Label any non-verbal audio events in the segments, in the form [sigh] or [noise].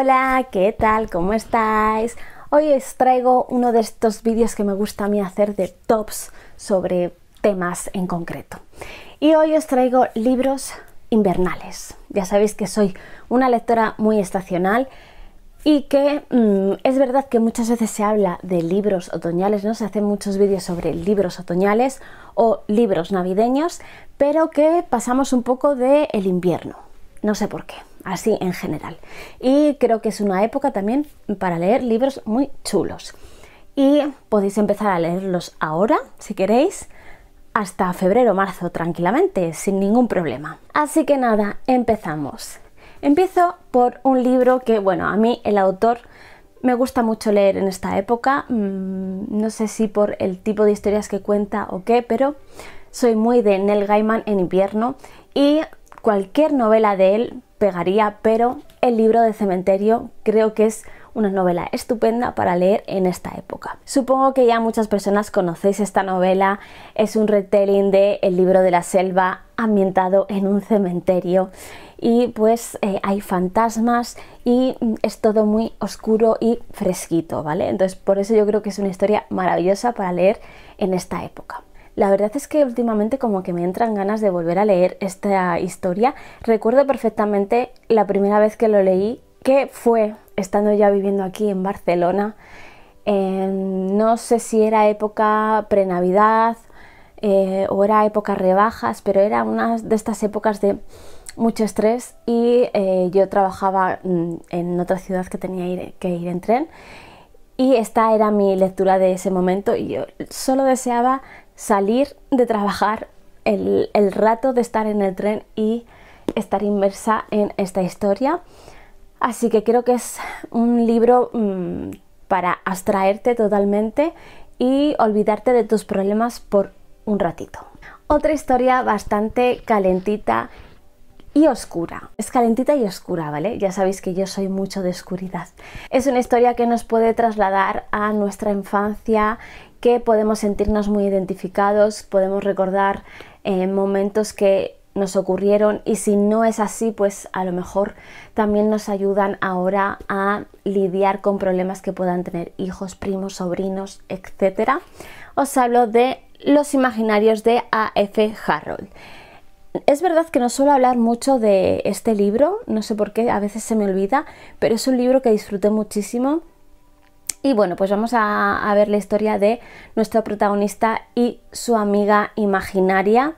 Hola, ¿qué tal? ¿Cómo estáis? Hoy os traigo uno de estos vídeos que me gusta a mí hacer de tops sobre temas en concreto. Y hoy os traigo libros invernales. Ya sabéis que soy una lectora muy estacional y que mm, es verdad que muchas veces se habla de libros otoñales, ¿no? Se hacen muchos vídeos sobre libros otoñales o libros navideños, pero que pasamos un poco del invierno. No sé por qué así en general. Y creo que es una época también para leer libros muy chulos. Y podéis empezar a leerlos ahora, si queréis, hasta febrero o marzo tranquilamente, sin ningún problema. Así que nada, empezamos. Empiezo por un libro que, bueno, a mí el autor me gusta mucho leer en esta época, mm, no sé si por el tipo de historias que cuenta o qué, pero soy muy de Neil Gaiman en invierno y cualquier novela de él pegaría, pero el libro de cementerio creo que es una novela estupenda para leer en esta época. Supongo que ya muchas personas conocéis esta novela, es un retelling de El libro de la selva ambientado en un cementerio y pues eh, hay fantasmas y mm, es todo muy oscuro y fresquito, ¿vale? Entonces por eso yo creo que es una historia maravillosa para leer en esta época. La verdad es que últimamente como que me entran ganas de volver a leer esta historia. Recuerdo perfectamente la primera vez que lo leí, que fue estando ya viviendo aquí en Barcelona. no sé si era época pre-Navidad eh, o era época rebajas, pero era una de estas épocas de mucho estrés y eh, yo trabajaba mm, en otra ciudad que tenía que ir en tren y esta era mi lectura de ese momento y yo solo deseaba salir de trabajar, el, rato de estar en el tren y estar inmersa en esta historia. Así que creo que es un libro mm, para abstraerte totalmente y olvidarte de tus problemas por un ratito. Otra historia bastante calentita y oscura. Es calentita y oscura, ¿vale? Ya sabéis que yo soy mucho de oscuridad. Es una historia que nos puede trasladar a nuestra infancia que podemos sentirnos muy identificados, podemos recordar eh, momentos que nos ocurrieron y si no es así, pues a lo mejor también nos ayudan ahora a lidiar con problemas que puedan tener hijos, primos, sobrinos, etc. Os hablo de los imaginarios de A.F. Harold. Es verdad que no suelo hablar mucho de este libro, no sé por qué, a veces se me olvida, pero es un libro que disfruté muchísimo y bueno, pues vamos a, ver la historia de nuestro protagonista y su amiga imaginaria.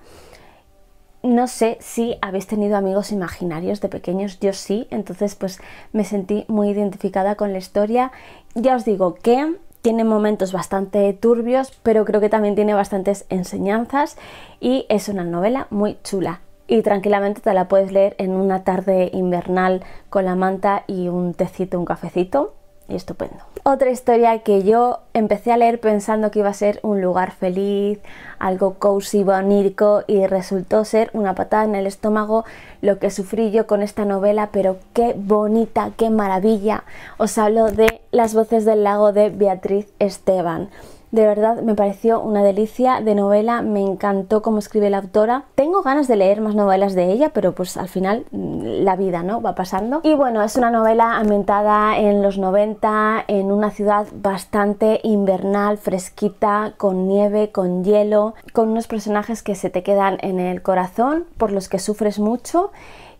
No sé si habéis tenido amigos imaginarios de pequeños, yo sí, entonces pues me sentí muy identificada con la historia. Ya os digo que tiene momentos bastante turbios, pero creo que también tiene bastantes enseñanzas y es una novela muy chula. Y tranquilamente te la puedes leer en una tarde invernal con la manta y un tecito, un cafecito estupendo. Otra historia que yo empecé a leer pensando que iba a ser un lugar feliz, algo cozy, bonírico y resultó ser una patada en el estómago lo que sufrí yo con esta novela, pero qué bonita, qué maravilla. Os hablo de Las voces del lago de Beatriz Esteban. De verdad me pareció una delicia de novela, me encantó cómo escribe la autora. Tengo ganas de leer más novelas de ella, pero pues al final mm, la vida, ¿no? Va pasando. Y bueno, es una novela ambientada en los 90, en una ciudad bastante invernal, fresquita, con nieve, con hielo, con unos personajes que se te quedan en el corazón, por los que sufres mucho.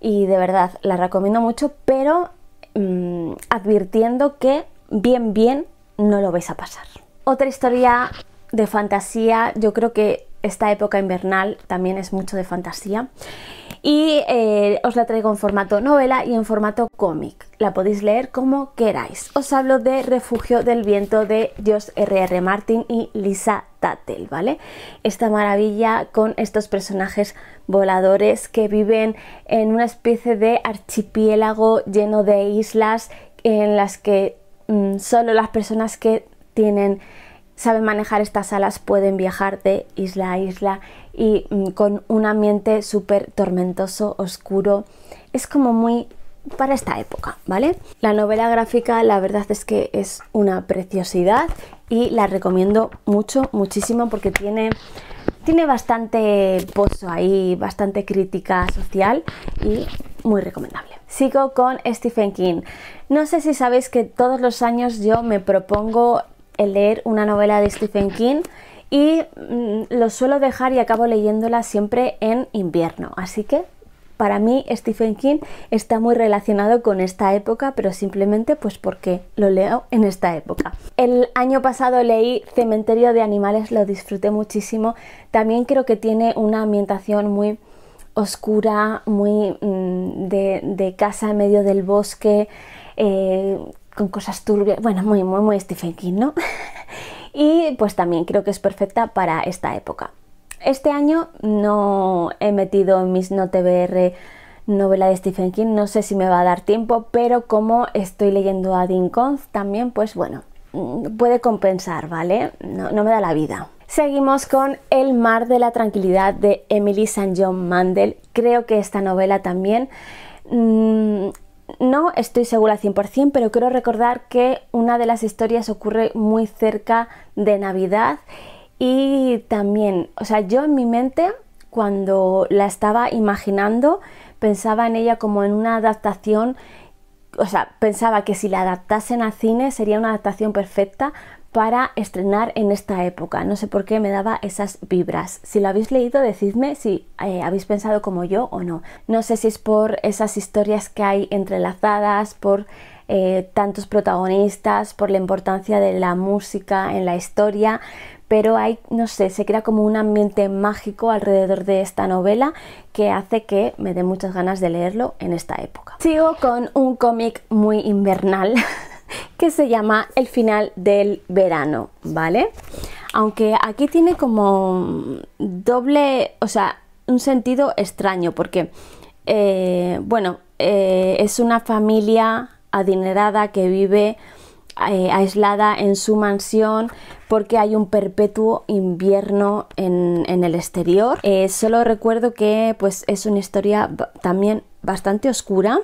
Y de verdad, la recomiendo mucho, pero mm, advirtiendo que bien, bien no lo ves a pasar. Otra historia de fantasía, yo creo que esta época invernal también es mucho de fantasía. Y eh, os la traigo en formato novela y en formato cómic. La podéis leer como queráis. Os hablo de Refugio del Viento de Dios R.R. Martin y Lisa Tattel, ¿vale? Esta maravilla con estos personajes voladores que viven en una especie de archipiélago lleno de islas en las que mm, solo las personas que saben manejar estas alas pueden viajar de isla a isla y mm, con un ambiente súper tormentoso, oscuro. Es como muy para esta época, ¿vale? La novela gráfica la verdad es que es una preciosidad y la recomiendo mucho, muchísimo porque tiene, tiene bastante pozo ahí, bastante crítica social y muy recomendable. Sigo con Stephen King. No sé si sabéis que todos los años yo me propongo el leer una novela de Stephen King y mm, lo suelo dejar y acabo leyéndola siempre en invierno. Así que para mí Stephen King está muy relacionado con esta época, pero simplemente pues porque lo leo en esta época. El año pasado leí Cementerio de Animales, lo disfruté muchísimo. También creo que tiene una ambientación muy oscura, muy mm, de, casa en medio del bosque, eh, con cosas turbias, bueno, muy, muy, muy Stephen King, ¿no? [laughs] y pues también creo que es perfecta para esta época. Este año no he metido en mis no TBR novela de Stephen King, no sé si me va a dar tiempo, pero como estoy leyendo a Dean Conz también, pues bueno, mm, puede compensar, ¿vale? No, me da la vida. Seguimos con El mar de la tranquilidad de Emily St. John Mandel. Creo que esta novela también mm, no estoy segura al 100%, pero quiero recordar que una de las historias ocurre muy cerca de Navidad y también, o sea, yo en mi mente cuando la estaba imaginando pensaba en ella como en una adaptación, o sea, pensaba que si la adaptasen al cine sería una adaptación perfecta, para estrenar en esta época. No sé por qué me daba esas vibras. Si lo habéis leído, decidme si eh, habéis pensado como yo o no. No sé si es por esas historias que hay entrelazadas, por eh, tantos protagonistas, por la importancia de la música en la historia, pero hay, no sé, se crea como un ambiente mágico alrededor de esta novela que hace que me dé muchas ganas de leerlo en esta época. Sigo con un cómic muy invernal [laughs] que se llama El final del verano, ¿vale? Aunque aquí tiene como doble, o sea, un sentido extraño, porque, eh, bueno, eh, es una familia adinerada que vive eh, aislada en su mansión porque hay un perpetuo invierno en, el exterior. solo recuerdo que pues, es una historia también bastante oscura,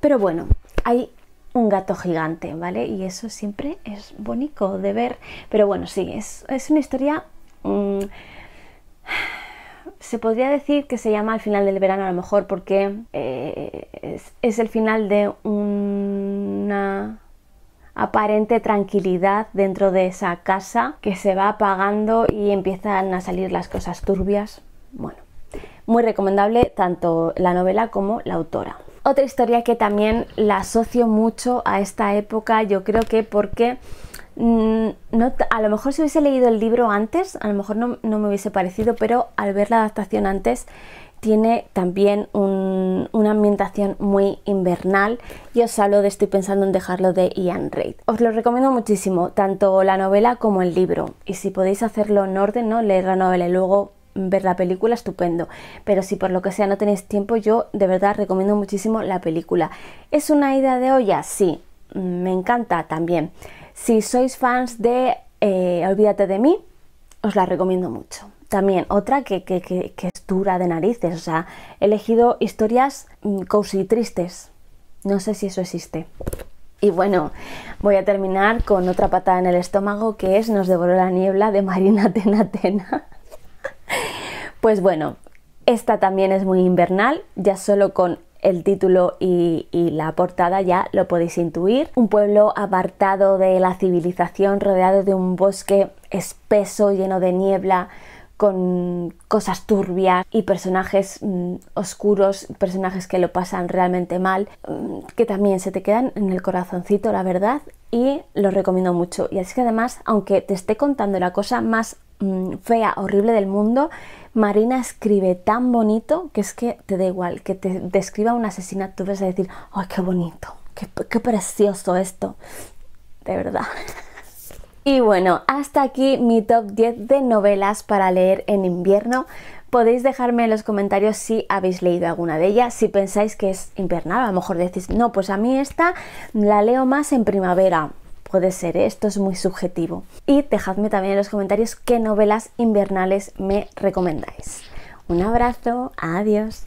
pero bueno, hay un gato gigante, ¿vale? Y eso siempre es bonito de ver. Pero bueno, sí, es, una historia... Mm, se podría decir que se llama al final del verano a lo mejor porque eh, es, es, el final de una aparente tranquilidad dentro de esa casa que se va apagando y empiezan a salir las cosas turbias. Bueno, muy recomendable tanto la novela como la autora. Otra historia que también la asocio mucho a esta época, yo creo que porque mm, no, a lo mejor si hubiese leído el libro antes, a lo mejor no, me hubiese parecido, pero al ver la adaptación antes tiene también una ambientación muy invernal y os hablo de Estoy pensando en dejarlo de Ian Reid. Os lo recomiendo muchísimo, tanto la novela como el libro. Y si podéis hacerlo en orden, ¿no? leer la novela y luego ver la película, estupendo. Pero si por lo que sea no tenéis tiempo, yo de verdad recomiendo muchísimo la película. ¿Es una idea de olla? Sí, mm, me encanta también. Si sois fans de eh, Olvídate de mí, os la recomiendo mucho. También otra que, que, es dura de narices, o sea, he elegido historias mm, cozy tristes. No sé si eso existe. Y bueno, voy a terminar con otra patada en el estómago que es Nos devoró la niebla de Marina [laughs] Tena Tena pues bueno, esta también es muy invernal, ya solo con el título y, la portada ya lo podéis intuir. Un pueblo apartado de la civilización, rodeado de un bosque espeso, lleno de niebla, con cosas turbias y personajes mm, oscuros, personajes que lo pasan realmente mal, mm, que también se te quedan en el corazoncito, la verdad, y lo recomiendo mucho. Y así que además, aunque te esté contando la cosa más Mm, fea, horrible del mundo, Marina escribe tan bonito que es que te da igual, que te describa una asesina tú ves a decir, ¡ay, qué bonito! Qué, qué precioso esto! De verdad. [laughs] Y bueno, hasta aquí mi top 10 de novelas para leer en invierno. Podéis dejarme en los comentarios si habéis leído alguna de ellas, si pensáis que es invernal, a lo mejor decís, no, pues a mí esta la leo más en primavera puede ser, esto es muy subjetivo. Y dejadme también en los comentarios qué novelas invernales me recomendáis. Un abrazo, adiós.